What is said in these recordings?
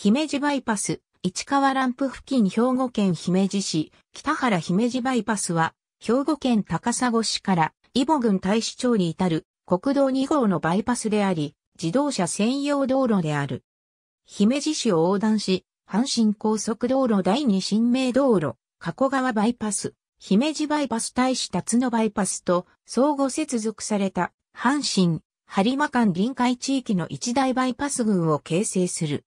姫路バイパス、市川ランプ付近兵庫県姫路市、北原姫路バイパスは、兵庫県高砂市から伊保郡大使町に至る国道2号のバイパスであり、自動車専用道路である。姫路市を横断し、阪神高速道路第二新名道路、加古川バイパス、姫路バイパス大使辰野バイパスと相互接続された阪神、播磨間臨海地域の一大バイパス群を形成する。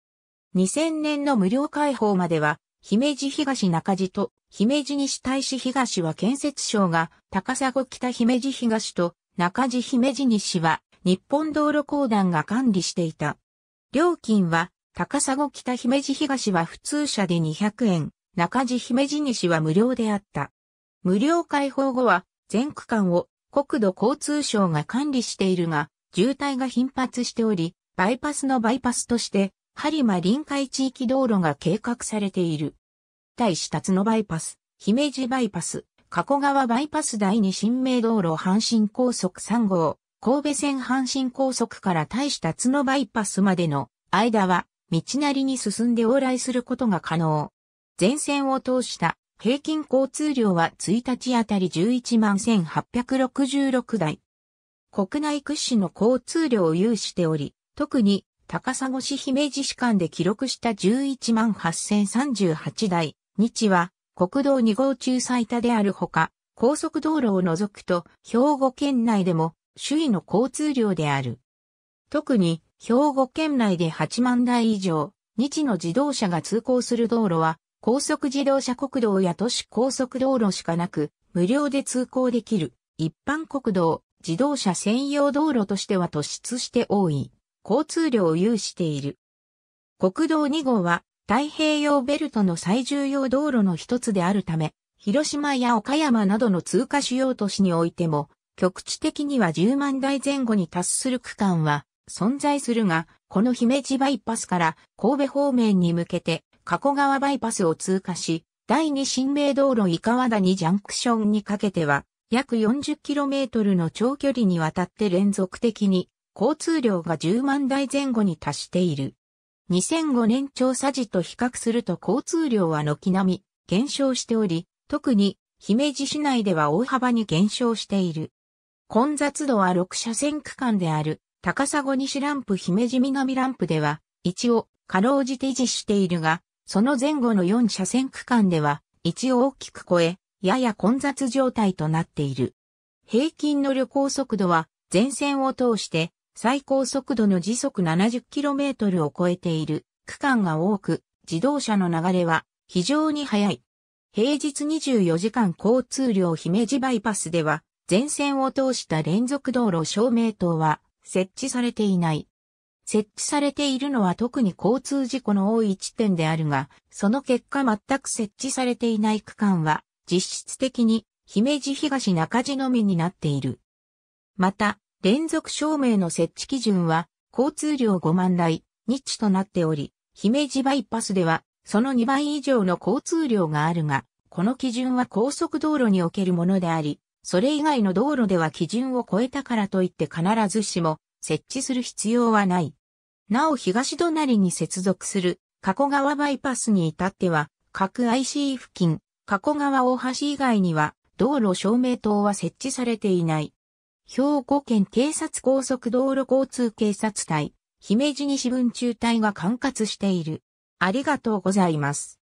2000年の無料開放までは、姫路東中地と姫路西大使東は建設省が高砂北姫路東と中地姫路西は日本道路公団が管理していた。料金は高砂北姫路東は普通車で200円、中地姫路西は無料であった。無料開放後は全区間を国土交通省が管理しているが、渋滞が頻発しており、バイパスのバイパスとして播磨臨海地域道路が計画されている。対し辰野バイパス、姫路バイパス、加古川バイパス第二新名道路阪神高速3号、神戸線阪神高速から対し辰野バイパスまでの間は、道なりに進んで往来することが可能。全線を通した平均交通量は1日あたり11万1866台。国内屈指の交通量を有しており、特に高砂市姫路市間で記録した11万8038台、日は国道2号中最多であるほか、高速道路を除くと兵庫県内でも首位の交通量である。特に兵庫県内で8万台以上、日の自動車が通行する道路は高速自動車国道や都市高速道路しかなく、無料で通行できる一般国道、自動車専用道路としては突出して多い。交通量を有している。国道2号は太平洋ベルトの最重要道路の一つであるため、広島や岡山などの通過主要都市においても、局地的には10万台前後に達する区間は存在するが、この姫路バイパスから神戸方面に向けて加古川バイパスを通過し、第2新名道路伊川谷ジャンクションにかけては、約 40km の長距離にわたって連続的に交通量が10万台前後に達している。2005年調査時と比較すると交通量は軒並み減少しており、特に姫路市内では大幅に減少している。混雑度は6車線区間である高砂西ランプ姫路南ランプでは一応かろうじて維持しているが、その前後の4車線区間では一応大きく超え、やや混雑状態となっている。平均の旅行速度は前線を通して最高速度の時速 70km を超えている区間が多く、自動車の流れは非常に速い。平日24時間交通量姫路バイパスでは、全線を通した連続道路照明灯は設置されていない。設置されているのは特に交通事故の多い地点であるが、その結果全く設置されていない区間は、実質的に姫路東中地のみになっている。また、連続照明の設置基準は、交通量5万台、日となっており、姫路バイパスでは、その2倍以上の交通量があるが、この基準は高速道路におけるものであり、それ以外の道路では基準を超えたからといって必ずしも設置する必要はない。なお東隣に接続する加古川バイパスに至っては、各 IC 付近、加古川大橋以外には道路照明灯は設置されていない。兵庫県警察高速道路交通警察隊、姫路西分中隊が管轄している。ありがとうございます。